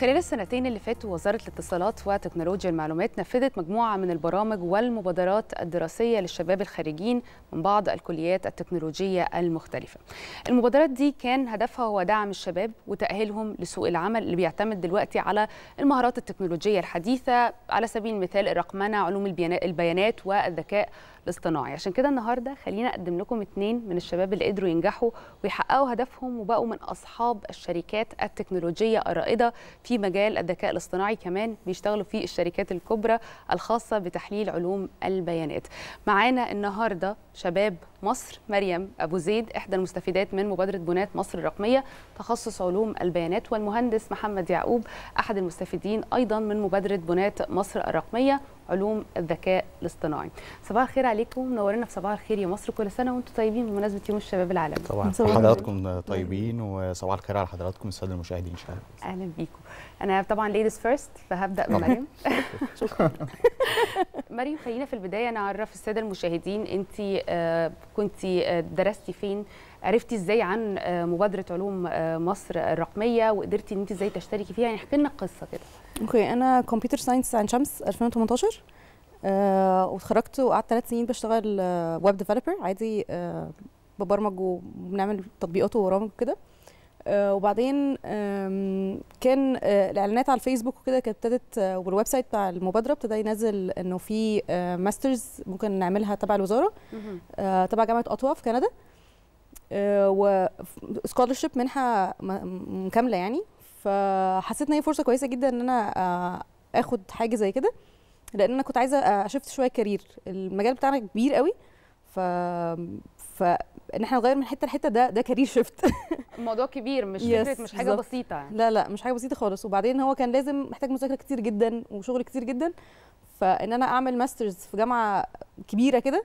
خلال السنتين اللي فاتوا وزارة الاتصالات وتكنولوجيا المعلومات نفذت مجموعة من البرامج والمبادرات الدراسية للشباب الخارجين من بعض الكليات التكنولوجية المختلفة المبادرات دي كان هدفها هو دعم الشباب وتأهيلهم لسوق العمل اللي بيعتمد دلوقتي على المهارات التكنولوجية الحديثة على سبيل المثال الرقمنة علوم البيانات والذكاء الاصطناعي عشان كده النهارده خلينا اقدم لكم اثنين من الشباب اللي قدروا ينجحوا ويحققوا هدفهم وبقوا من اصحاب الشركات التكنولوجيه الرائده في مجال الذكاء الاصطناعي كمان بيشتغلوا فيه الشركات الكبرى الخاصة بتحليل علوم البيانات معانا النهاردة شباب مصر مريم أبو زيد إحدى المستفيدات من مبادرة بنات مصر الرقمية تخصص علوم البيانات والمهندس محمد يعقوب أحد المستفيدين أيضا من مبادرة بنات مصر الرقمية علوم الذكاء الاصطناعي صباح الخير عليكم منورنا في صباح الخير يا مصر كل سنه وانتم طيبين بمناسبه يوم الشباب العالمي طبعا حضراتكم نعم. طيبين وصباح الخير على حضراتكم الساده المشاهدين ان شاء الله اهلا بيكم انا طبعا ليديز فيرست فهبدا آه. بمريم شكرا مريم خلينا في البدايه نعرف الساده المشاهدين انت آه، كنت آه، درستي فين عرفتي ازاي عن آه، مبادره علوم آه، مصر الرقميه وقدرتي ان انت ازاي تشتركي فيها يعني احكي لنا القصه كده اوكي انا كمبيوتر ساينس عن شمس 2018 آه واتخرجت وقعدت ثلاث سنين بشتغل ويب آه، ديفلوبر عادي آه ببرمج وبنعمل تطبيقات وبرامج كده آه وبعدين كان آه الاعلانات على الفيسبوك وكده كانت ابتدت آه والويب سايت بتاع المبادره ابتدى ينزل انه في ماسترز ممكن نعملها تبع الوزاره تبع جامعه اطوا في كندا آه، وسكولرشيب منحه مكامله يعني فحسيت ان هي فرصه كويسه جدا ان انا آه، اخد حاجه زي كده لان انا كنت عايزه اشفت آه، شويه كارير المجال بتاعنا كبير قوي ف ف ان احنا نغير من حته لحته ده ده كارير شيفت الموضوع كبير مش فكره مش حاجه بسيطه يعني. لا لا مش حاجه بسيطه خالص وبعدين هو كان لازم محتاج مذاكره كتير جدا وشغل كتير جدا فان انا اعمل ماسترز في جامعه كبيره كده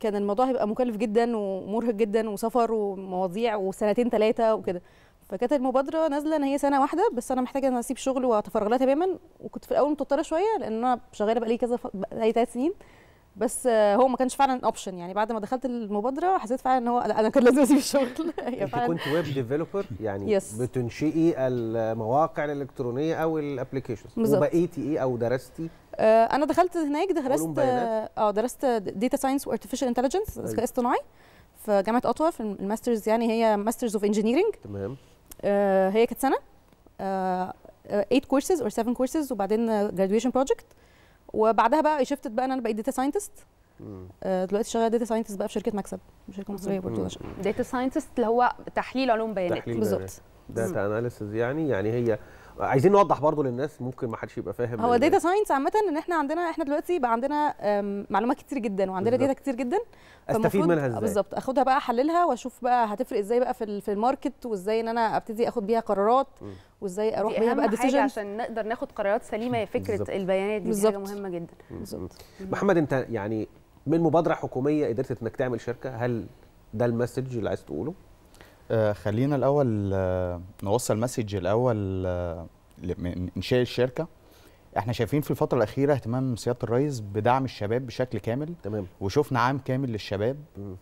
كان الموضوع هيبقى مكلف جدا ومرهق جدا وسفر ومواضيع وسنتين ثلاثه وكده فكانت المبادره نازله ان هي سنه واحده بس انا محتاجه ان اسيب شغل واتفرغ لها تماما وكنت في الاول متوتره شويه لان انا شغاله بقالي كذا بقالي ثلاث سنين بس هو ما كانش فعلا اوبشن يعني بعد ما دخلت المبادره حسيت فعلا ان هو لا انا كان لازم اسيب الشغل انت كنت ويب ديفلوبر يعني yes. بتنشئي المواقع الالكترونيه او الابلكيشنز وبقيتي ايه او درستي آه، انا دخلت هناك درست اه درست داتا ساينس وارتفيشال انتليجنس ذكاء اصطناعي في جامعه اوتوا في الماسترز يعني هي ماسترز اوف انجينيرنج تمام آه، هي كانت سنه 8 كورسز اور 7 كورسز وبعدين جرادويشن بروجكت وبعدها بقى شفتت بقى ان انا بقيت داتا آه، ساينتست دلوقتي شغاله داتا ساينتست بقى في شركه مكسب شركه مصريه برضه داتا ساينتست اللي هو تحليل علوم بيانات بالظبط داتا اناليسز يعني يعني هي عايزين نوضح برضو للناس ممكن ما حدش يبقى فاهم هو داتا ساينس عامه ان احنا عندنا احنا دلوقتي بقى عندنا معلومات كتير جدا وعندنا داتا كتير جدا استفيد منها ازاي بالظبط اخدها بقى احللها واشوف بقى هتفرق ازاي بقى في في الماركت وازاي ان انا ابتدي اخد بيها قرارات وازاي اروح بيها بقى ديسيجن عشان نقدر ناخد قرارات سليمه هي فكره بالزبط. البيانات دي بالزبط. حاجه مهمه جدا بالظبط محمد انت يعني من مبادره حكوميه قدرت انك تعمل شركه هل ده المسج اللي عايز تقوله آه، خلينا الاول آه، نوصل مسج الاول آه، لانشاء الشركه احنا شايفين في الفتره الاخيره اهتمام سياده الرئيس بدعم الشباب بشكل كامل تمام وشفنا عام كامل للشباب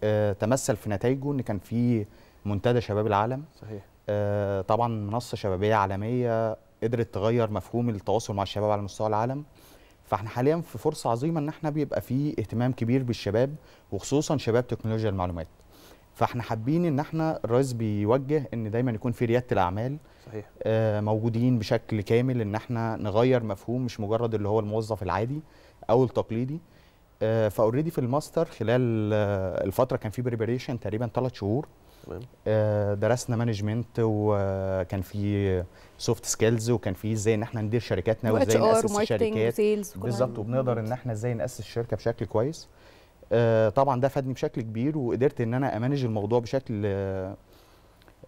آه تمثل في نتائجه ان كان في منتدى شباب العالم صحيح آه طبعا منصه شبابيه عالميه قدرت تغير مفهوم التواصل مع الشباب على مستوى العالم فاحنا حاليا في فرصه عظيمه ان احنا بيبقى في اهتمام كبير بالشباب وخصوصا شباب تكنولوجيا المعلومات فاحنا حابين ان احنا الرئيس بيوجه ان دايما يكون في رياده الاعمال صحيح. آه، موجودين بشكل كامل ان احنا نغير مفهوم مش مجرد اللي هو الموظف العادي او التقليدي آه، فاوريدي في الماستر خلال آه، الفتره كان في بريبريشن تقريبا ثلاث شهور درسنا مانجمنت وكان في سوفت سكيلز وكان في ازاي ان احنا ندير شركاتنا وازاي ناسس الشركات بالظبط وبنقدر ان احنا ازاي ناسس الشركه بشكل كويس آه، طبعا ده فادني بشكل كبير وقدرت ان انا امانج الموضوع بشكل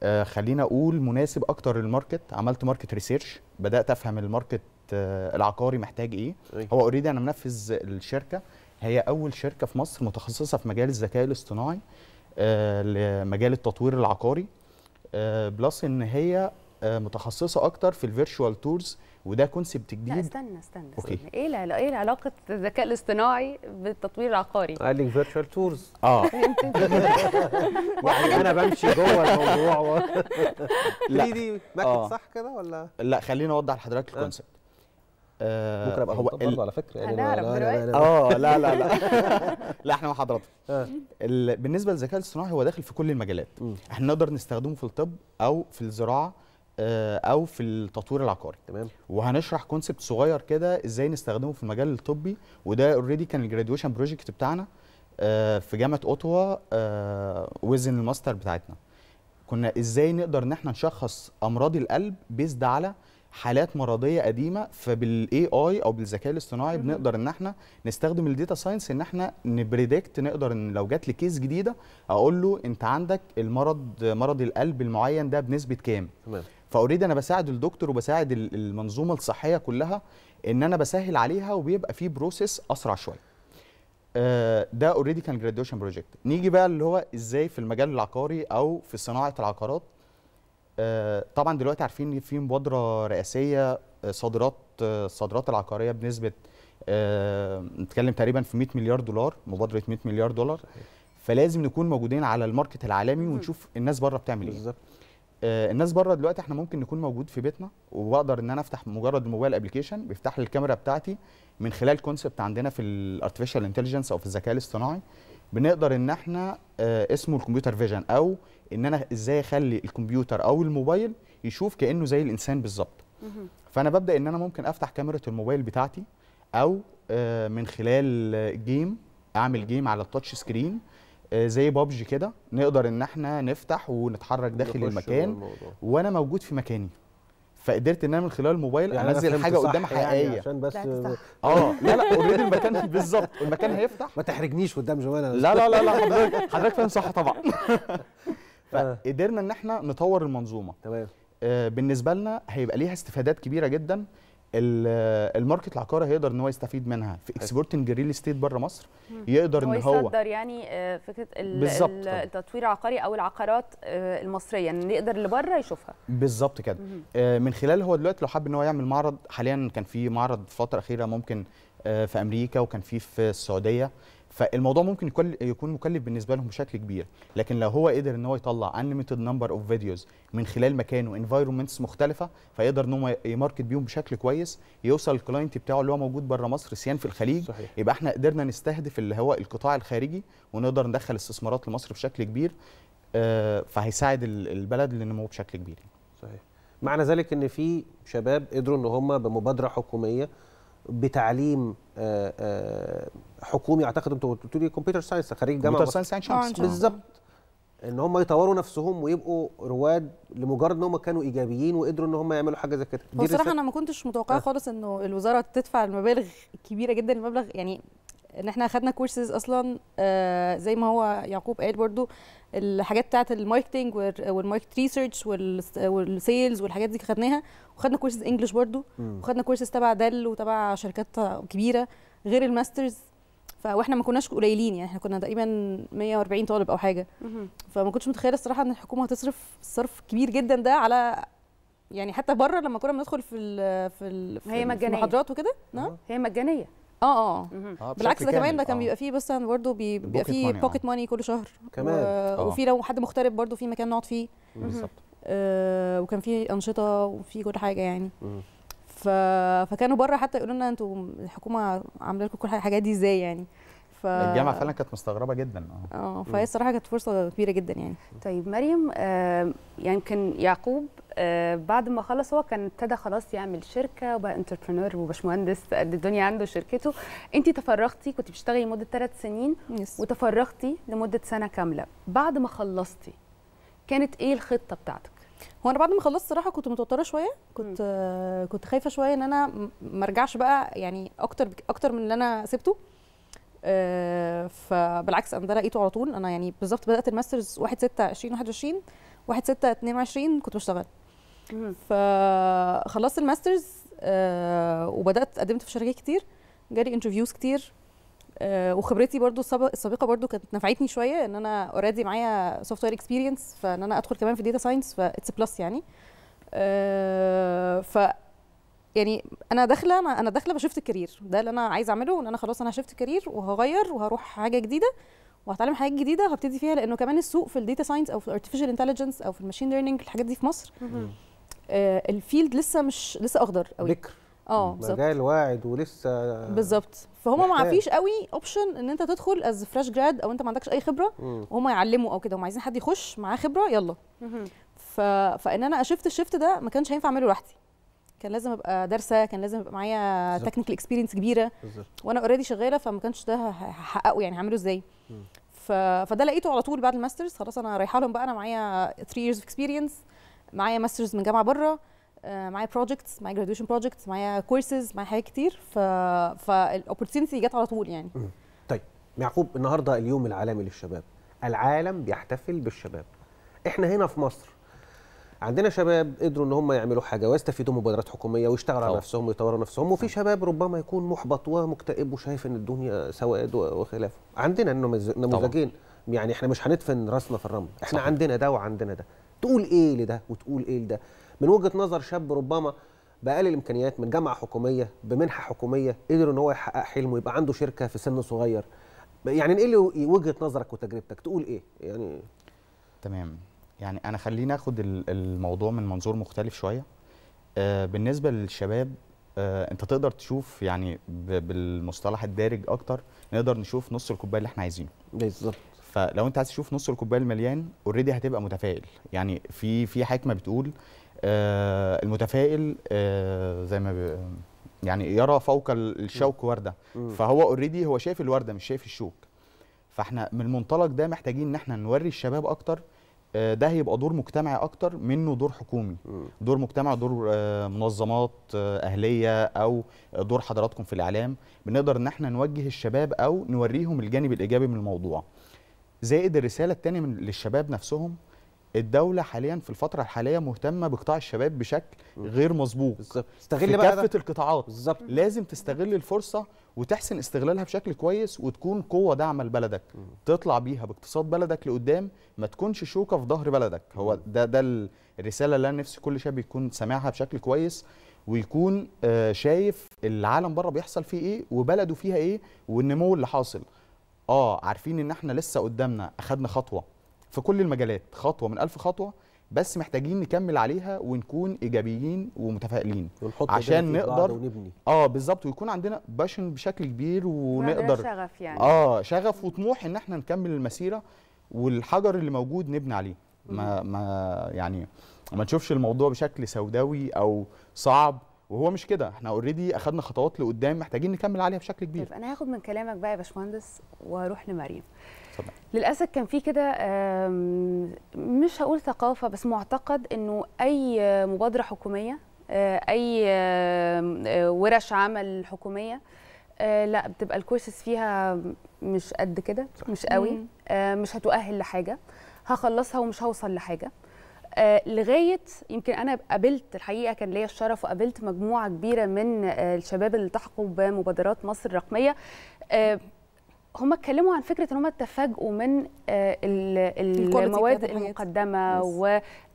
آه، خلينا اقول مناسب اكتر للماركت عملت ماركت ريسيرش بدات افهم الماركت آه، العقاري محتاج إيه. ايه هو اوريدي انا منفذ الشركه هي اول شركه في مصر متخصصه في مجال الذكاء الاصطناعي لمجال التطوير العقاري بلس ان هي متخصصه اكتر في الفيرتشوال تورز وده كونسبت جديد لا استنى استنى, أوكي. استنى. ايه لا ايه علاقه الذكاء الاصطناعي بالتطوير العقاري قال لك فيرتشوال تورز اه يعني انا بمشي جوه الموضوع و... لا دي ماكت آه. صح كده ولا لا خليني اوضح لحضرتك آه. الكونسبت آه ممكن ابقى هو برضه ال... على فكره يعني لا لا لا لا اه لا لا لا لا احنا مع آه. ال... بالنسبه للذكاء الاصطناعي هو داخل في كل المجالات احنا نقدر نستخدمه في الطب او في الزراعه آه، او في التطوير العقاري تمام وهنشرح كونسبت صغير كده ازاي نستخدمه في المجال الطبي وده اوريدي كان الجراديويشن بروجكت بتاعنا آه، في جامعه اوتوا وزن آه، الماستر بتاعتنا كنا ازاي نقدر ان احنا نشخص امراض القلب بيزد على حالات مرضيه قديمه فبالاي اي او بالذكاء الاصطناعي بنقدر ان احنا نستخدم الداتا ساينس ان احنا نبريدكت نقدر ان لو جات لي كيس جديده اقول له انت عندك المرض مرض القلب المعين ده بنسبه كام تمام فاوريدي انا بساعد الدكتور وبساعد المنظومه الصحيه كلها ان انا بسهل عليها وبيبقى في بروسيس اسرع شويه آه، ده اوريدي كان جراديويشن بروجكت نيجي بقى اللي هو ازاي في المجال العقاري او في صناعه العقارات آه، طبعا دلوقتي عارفين ان في مبادره رئاسيه آه، صادرات الصادرات العقاريه بنسبه نتكلم تقريبا في 100 مليار دولار مبادره 100 مليار دولار فلازم نكون موجودين على الماركت العالمي ونشوف الناس بره بتعمل ايه بالظبط آه، الناس بره دلوقتي احنا ممكن نكون موجود في بيتنا وبقدر ان انا افتح مجرد الموبايل ابلكيشن بيفتح لي الكاميرا بتاعتي من خلال كونسبت عندنا في الارتفيشال انتليجنس او في الذكاء الاصطناعي بنقدر ان احنا آه، اسمه الكمبيوتر فيجن او ان انا ازاي اخلي الكمبيوتر او الموبايل يشوف كانه زي الانسان بالظبط فانا ببدا ان انا ممكن افتح كاميرا الموبايل بتاعتي او آه، من خلال جيم اعمل جيم على التاتش سكرين آه، زي بابجي كده نقدر ان احنا نفتح ونتحرك داخل المكان وانا موجود في مكاني فقدرت ان انا من خلال الموبايل يعني انزل حاجه قدام يعني، حقيقيه يعني عشان بس اه لا لا اوريدي المكان بالظبط المكان هيفتح ما تحرجنيش قدام جوانا لا لا لا لا حضرتك حضرتك فاهم صح طبعا آه. فقدرنا ان احنا نطور المنظومه تمام آه بالنسبه لنا هيبقى ليها استفادات كبيره جدا الماركت العقاري هيقدر ان هو يستفيد منها في اكسبورتنج ريل استيت بره مصر يقدر ان هو يصدر يعني آه، فكره التطوير العقاري او العقارات آه، المصريه يعني ان يقدر اللي بره يشوفها بالظبط كده آه، من خلال هو دلوقتي لو حابب ان هو يعمل معرض حاليا كان في معرض الفتره الاخيره ممكن في امريكا وكان في في السعوديه فالموضوع ممكن يكون مكلف بالنسبه لهم بشكل كبير لكن لو هو قدر ان هو يطلع انليميتد نمبر اوف فيديوز من خلال مكان وانفايرمنتس مختلفه فيقدر ان هو يماركت بيهم بشكل كويس يوصل الكلاينت بتاعه اللي هو موجود بره مصر سيان في الخليج صحيح. يبقى احنا قدرنا نستهدف اللي هو القطاع الخارجي ونقدر ندخل استثمارات لمصر بشكل كبير آه، فهيساعد البلد للنمو بشكل كبير صحيح معنى ذلك ان في شباب قدروا ان هم بمبادره حكوميه بتعليم آه، آه، حكومي اعتقد انتوا قلتوا لي كمبيوتر ساينس خريج جامعه كمبيوتر ساينس بالظبط ان هم يطوروا نفسهم ويبقوا رواد لمجرد ان هم كانوا ايجابيين وقدروا ان هم يعملوا حاجه زي كده بصراحه انا ما كنتش متوقعه آه. خالص انه الوزاره تدفع المبالغ الكبيره جدا المبلغ يعني ان احنا اخدنا كورسز اصلا آه، زي ما هو يعقوب قال برضو الحاجات بتاعه الماركتنج والماركت ريسيرش والسيلز والحاجات دي خدناها وخدنا كورسز انجلش برضو وخدنا كورسز تبع دل وتبع شركات كبيره غير الماسترز فاحنا ما كناش قليلين يعني احنا كنا تقريبا 140 طالب او حاجه فما كنتش متخيله الصراحه ان الحكومه هتصرف صرف كبير جدا ده على يعني حتى بره لما كنا بندخل في ال في, ال في هي مجانية. المحاضرات وكده نعم هي مجانيه اه اه, اه، بالعكس ده كمان ده كان اه. بيبقى فيه بس برضه بيبقى فيه بوكيت ماني اه. كل شهر كمان وفي لو حد مغترب برضه في مكان نقعد فيه بالظبط آه وكان في انشطه وفي كل حاجه يعني ف... فكانوا بره حتى يقولوا لنا انتوا الحكومه عامله لكم كل الحاجات دي ازاي يعني ف... الجامعه فعلا كانت مستغربه جدا اه, آه، فهي الصراحه كانت فرصه كبيره جدا يعني طيب مريم آه كان يعقوب آه بعد ما خلص هو كان ابتدى خلاص يعمل شركه وبقى انتربرنور وباشمهندس قد الدنيا عنده شركته انت تفرغتي كنت بتشتغلي لمده ثلاث سنين يس. وتفرغتي لمده سنه كامله بعد ما خلصتي كانت ايه الخطه بتاعتك هو انا بعد ما خلصت صراحه كنت متوتره شويه كنت آه كنت خايفه شويه ان انا ما ارجعش بقى يعني اكتر اكتر من اللي انا سبته آه، فبالعكس انا ده لقيته على طول انا يعني بالظبط بدات الماسترز 1 6 2021 1 6 22 كنت بشتغل فخلصت الماسترز آه، وبدات قدمت في شركات كتير جالي انترفيوز كتير آه، وخبرتي برضو السابقه برضو كانت نفعتني شويه ان انا اوريدي معايا سوفت وير اكسبيرينس فان انا ادخل كمان في داتا ساينس فاتس بلس يعني ف يعني انا داخله انا انا داخله بشفت كارير ده اللي انا عايزه اعمله ان انا خلاص انا شفت كارير وهغير وهروح حاجه جديده وهتعلم حاجات جديده وهبتدي فيها لانه كمان السوق في الداتا ساينس او في الارتفيشال انتليجنس او في الماشين ليرنينج الحاجات دي في مصر آه الفيلد لسه مش لسه اخضر قوي بكر اه بالظبط مجال واعد ولسه بالظبط فهم ما فيش قوي اوبشن ان انت تدخل از فريش جراد او انت ما عندكش اي خبره وهم يعلموا او كده هم عايزين حد يخش معاه خبره يلا ف... فان انا اشفت الشفت ده ما كانش هينفع اعمله لوحدي كان لازم ابقى دارسه كان لازم يبقى معايا تكنيكال اكسبيرينس كبيره بالزبط. وانا اوريدي شغاله فما كانش ده هحققه يعني هعمله ازاي ف... فده لقيته على طول بعد الماسترز خلاص انا رايحه لهم بقى انا معايا 3 years of experience معايا ماسترز من جامعه بره آه، معايا بروجكتس معايا جراديويشن بروجكتس معايا كورسز معايا حاجات كتير ف فالاوبورتيونتي جت على طول يعني طيب يعقوب النهارده اليوم العالمي للشباب العالم بيحتفل بالشباب احنا هنا في مصر عندنا شباب قدروا ان هم يعملوا حاجه ويستفيدوا من مبادرات حكوميه ويشتغلوا على نفسهم ويطوروا نفسهم وفي شباب ربما يكون محبط ومكتئب وشايف ان الدنيا سواد وخلافه عندنا نموذجين يعني احنا مش هندفن راسنا في الرمل احنا صحيح. عندنا ده وعندنا ده تقول ايه لده وتقول ايه لده من وجهه نظر شاب ربما بأقل الامكانيات من جامعه حكوميه بمنحه حكوميه قدر ان هو يحقق حلمه يبقى عنده شركه في سن صغير يعني ايه وجهه نظرك وتجربتك تقول ايه يعني تمام يعني انا خلينا اخد الموضوع من منظور مختلف شويه آه، بالنسبه للشباب آه، انت تقدر تشوف يعني بالمصطلح الدارج اكتر نقدر نشوف نص الكوبايه اللي احنا عايزينه بالظبط فلو انت عايز تشوف نص الكوبايه المليان اوريدي هتبقى متفائل يعني في في حكمه بتقول آه، المتفائل زي ما يعني يرى فوق الشوك ورده فهو اوريدي هو شايف الورده مش شايف الشوك فاحنا من المنطلق ده محتاجين ان احنا نوري الشباب اكتر آه، ده هيبقى دور مجتمعي اكتر منه دور حكومي دور مجتمعي دور آه، منظمات آه، اهليه او دور حضراتكم في الاعلام بنقدر ان احنا نوجه الشباب او نوريهم الجانب الايجابي من الموضوع زائد الرساله الثانيه للشباب نفسهم الدوله حاليا في الفتره الحاليه مهتمه بقطاع الشباب بشكل غير مسبوق بالظبط استغل بقى كافه القطاعات بالظبط لازم تستغل الفرصه وتحسن استغلالها بشكل كويس وتكون قوه داعمه لبلدك تطلع بيها باقتصاد بلدك لقدام ما تكونش شوكه في ظهر بلدك هو ده ده الرساله اللي انا نفسي كل شاب يكون سامعها بشكل كويس ويكون آه، شايف العالم بره بيحصل فيه ايه وبلده فيها ايه والنمو اللي حاصل اه عارفين ان احنا لسه قدامنا اخدنا خطوه في كل المجالات خطوه من ألف خطوه بس محتاجين نكمل عليها ونكون ايجابيين ومتفائلين عشان نقدر ونبني. اه بالظبط ويكون عندنا باشن بشكل كبير ونقدر شغف يعني اه شغف وطموح ان احنا نكمل المسيره والحجر اللي موجود نبني عليه ما ما يعني ما تشوفش الموضوع بشكل سوداوي او صعب وهو مش كده احنا اوريدي اخدنا خطوات لقدام محتاجين نكمل عليها بشكل كبير طيب انا هاخد من كلامك بقى يا باشمهندس واروح لمريم طبعا. للاسف كان في كده مش هقول ثقافه بس معتقد انه اي مبادره حكوميه آه، اي آه، ورش عمل حكوميه آه، لا بتبقى الكورسز فيها مش قد كده مش قوي مش هتؤهل لحاجه هخلصها ومش هوصل لحاجه لغايه يمكن انا قابلت الحقيقه كان ليا الشرف وقابلت مجموعه كبيره من الشباب اللي التحقوا بمبادرات مصر الرقميه هم اتكلموا عن فكره ان هم اتفاجئوا من آه، المواد المقدمه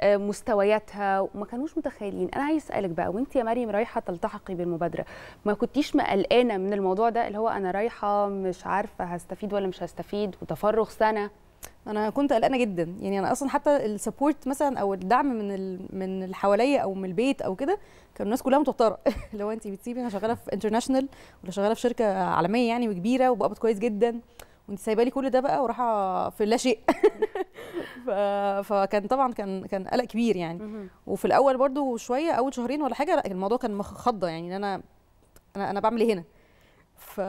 ومستوياتها آه، وما كانوش متخيلين انا عايز اسالك بقى وانت يا مريم رايحه تلتحقي بالمبادره ما كنتيش مقلقانه من الموضوع ده اللي هو انا رايحه مش عارفه هستفيد ولا مش هستفيد وتفرغ سنه انا كنت قلقانه جدا يعني انا اصلا حتى السبورت مثلا او الدعم من ال... من اللي حواليا او من البيت او كده كانوا الناس كلها متوتره اللي هو انت بتسيبي انا شغاله في انترناشونال ولا شغاله في شركه عالميه يعني وكبيره وبقبض كويس جدا وانت سايبه لي كل ده بقى وراحه في لا شيء ف... فكان طبعا كان كان قلق كبير يعني وفي الاول برضو شويه اول شهرين ولا حاجه لا الموضوع كان مخضه يعني ان انا انا انا بعمل ايه هنا ف...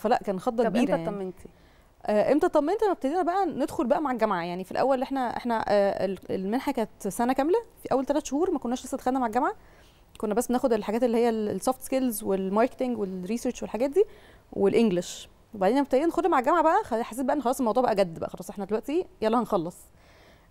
فلا كان خضه كبيره طب انت يعني. اطمنتي يعني. آه، امتى طمنت لما ابتدينا بقى ندخل بقى مع الجامعه يعني في الاول احنا احنا آه، المنحه كانت سنه كامله في اول ثلاث شهور ما كناش لسه دخلنا مع الجامعه كنا بس بناخد الحاجات اللي هي السوفت سكيلز والماركتنج والريسيرش والحاجات دي والانجلش وبعدين ابتدينا ندخل مع الجامعه بقى حسيت بقى ان خلاص الموضوع بقى جد بقى خلاص احنا دلوقتي يلا هنخلص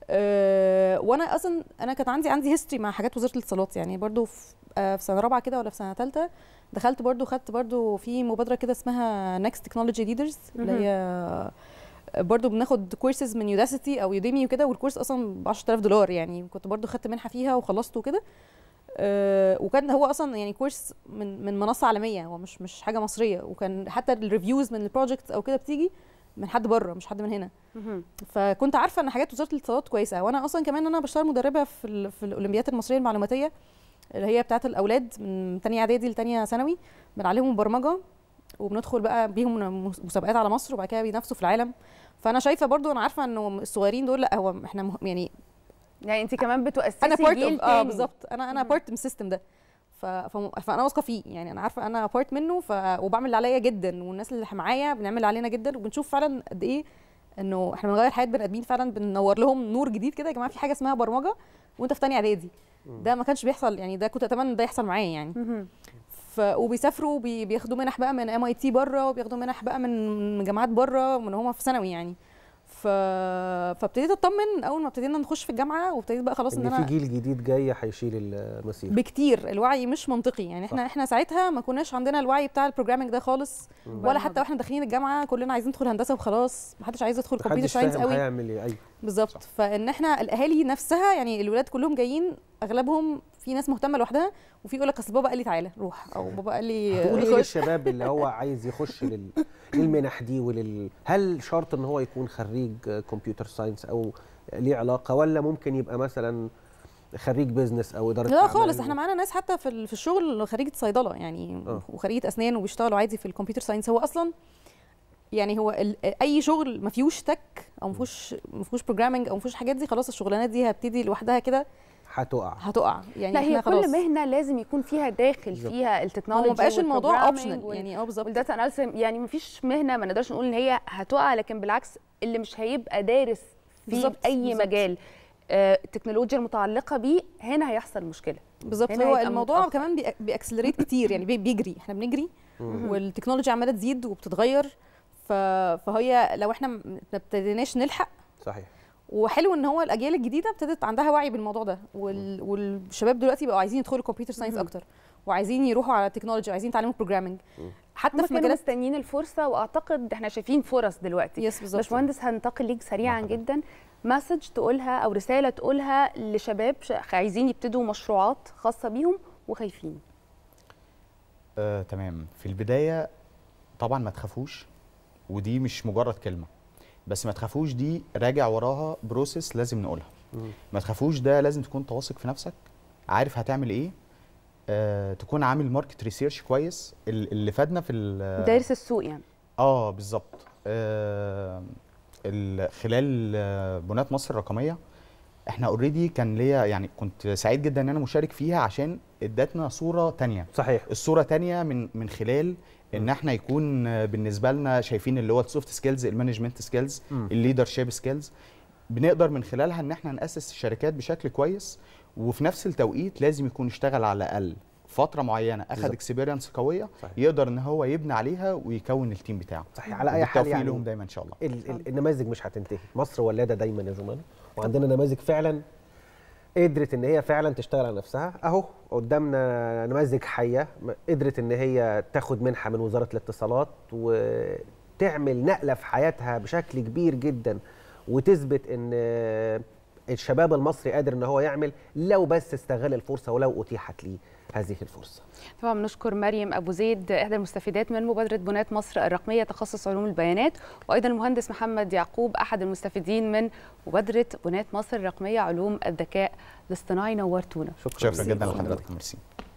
أه وانا اصلا انا كانت عندي عندي هيستوري مع حاجات وزاره الاتصالات يعني برضو في, آه في سنه رابعه كده ولا في سنه ثالثه دخلت برضو خدت برضو في مبادره كده اسمها نكست تكنولوجي ليدرز اللي هي برضو بناخد كورسز من يوداسيتي او يوديمي وكده والكورس اصلا ب 10000 دولار يعني كنت برضو خدت منحه فيها وخلصته كده أه وكان هو اصلا يعني كورس من من منصه عالميه هو مش مش حاجه مصريه وكان حتى الريفيوز من البروجكت او كده بتيجي من حد بره مش حد من هنا فكنت عارفه ان حاجات وزاره الاتصالات كويسه وانا اصلا كمان انا بشتغل مدربه في في الاولمبيات المصريه المعلوماتيه اللي هي بتاعه الاولاد من ثانيه اعدادي لثانيه ثانوي بنعلمهم برمجه وبندخل بقى بيهم مسابقات على مصر وبعد كده بينافسوا في العالم فانا شايفه برضو انا عارفه انه الصغيرين دول لا هو احنا يعني يعني انت كمان بتؤسسي انا بارت جيل اه بالظبط انا انا بارت من السيستم ده فانا واثقه فيه يعني انا عارفه انا بارت منه ف... وبعمل اللي عليا جدا والناس اللي معايا بنعمل علينا جدا وبنشوف فعلا قد ايه انه احنا بنغير حياه بني ادمين فعلا بننور لهم نور جديد كده يا جماعه في حاجه اسمها برمجه وانت في ثانيه اعدادي ده ما كانش بيحصل يعني ده كنت اتمنى ده يحصل معايا يعني ف... وبيسافروا وبياخدوا بياخدوا منح بقى من ام اي تي بره وبياخدوا منح بقى من جامعات بره من هم في ثانوي يعني ف... فابتديت اطمن اول ما ابتدينا نخش في الجامعه وابتديت بقى خلاص ان, إن انا في جيل جديد جاي هيشيل المسيره بكتير الوعي مش منطقي يعني احنا صح. احنا ساعتها ما كناش عندنا الوعي بتاع البروجرامنج ده خالص ولا حتى واحنا داخلين الجامعه كلنا عايزين ندخل هندسه وخلاص ما حدش عايز يدخل كمبيوتر ساينس قوي هيعمل ايه ايوه بالظبط فان احنا الاهالي نفسها يعني الولاد كلهم جايين اغلبهم في ناس مهتمه لوحدها وفي يقول لك اصل بابا قال لي تعالى روح او بابا قال لي هتقول ايه للشباب اللي هو عايز يخش لل... للمنح دي ولل هل شرط ان هو يكون خريج كمبيوتر ساينس او ليه علاقه ولا ممكن يبقى مثلا خريج بيزنس او اداره لا خالص احنا معانا ناس حتى في الشغل خريجه صيدله يعني آه. وخريجه اسنان وبيشتغلوا عادي في الكمبيوتر ساينس هو اصلا يعني هو اي شغل ما فيهوش تك او ما فيهوش ما فيهوش بروجرامنج او ما فيهوش الحاجات دي خلاص الشغلانات دي هبتدي لوحدها كده هتقع هتقع يعني لا هي خلاص. كل مهنه لازم يكون فيها داخل بالزبط. فيها التكنولوجي ما بقاش الموضوع اوبشنال وال... يعني اه بالظبط يعني ما فيش مهنه ما نقدرش نقول ان هي هتقع لكن بالعكس اللي مش هيبقى دارس في بالزبط. اي بالزبط. مجال آه التكنولوجيا المتعلقه بيه هنا هيحصل مشكله بالظبط هو الموضوع متأخر. كمان بيأكسلريت كتير يعني بيجري احنا بنجري والتكنولوجيا عماله تزيد وبتتغير فهي لو احنا ما ابتديناش نلحق صحيح وحلو ان هو الاجيال الجديده ابتدت عندها وعي بالموضوع ده وال... والشباب دلوقتي بقوا عايزين يدخلوا كمبيوتر ساينس اكتر وعايزين يروحوا على التكنولوجي وعايزين يتعلموا بروجرامنج حتى في مجالات مستنيين الفرصه واعتقد احنا شايفين فرص دلوقتي يس بالظبط باشمهندس هنتقل ليك سريعا جدا مسج تقولها او رساله تقولها لشباب عايزين يبتدوا مشروعات خاصه بيهم وخايفين آه، تمام في البدايه طبعا ما تخافوش ودي مش مجرد كلمه بس ما تخافوش دي راجع وراها بروسيس لازم نقولها ما تخافوش ده لازم تكون تواثق في نفسك عارف هتعمل ايه آه، تكون عامل ماركت ريسيرش كويس اللي فادنا في دارس السوق يعني اه بالظبط آه خلال آه، بنات مصر الرقميه احنا اوريدي كان ليا يعني كنت سعيد جدا ان انا مشارك فيها عشان ادتنا صوره تانية صحيح الصوره تانية من من خلال ان احنا يكون بالنسبه لنا شايفين اللي هو السوفت سكيلز المانجمنت سكيلز الليدر شيب سكيلز بنقدر من خلالها ان احنا ناسس الشركات بشكل كويس وفي نفس التوقيت لازم يكون اشتغل على الاقل فتره معينه اخذ اكسبيرينس قويه صحيح. يقدر ان هو يبني عليها ويكون التيم بتاعه صحيح على اي حال يعني لهم دايما ان شاء الله النماذج مش هتنتهي مصر ولاده دايما يا زملاء وعندنا نماذج فعلا قدرت ان هي فعلا تشتغل على نفسها اهو قدامنا نماذج حيه قدرت ان هي تاخد منحه من وزاره الاتصالات وتعمل نقله في حياتها بشكل كبير جدا وتثبت ان الشباب المصري قادر ان هو يعمل لو بس استغل الفرصه ولو اتيحت ليه هذه الفرصه. طبعا نشكر مريم ابو زيد احدى المستفيدات من مبادره بنات مصر الرقميه تخصص علوم البيانات وايضا المهندس محمد يعقوب احد المستفيدين من مبادره بنات مصر الرقميه علوم الذكاء الاصطناعي نورتونا. شكرا, شكرا جدا لحضرتك ميرسي.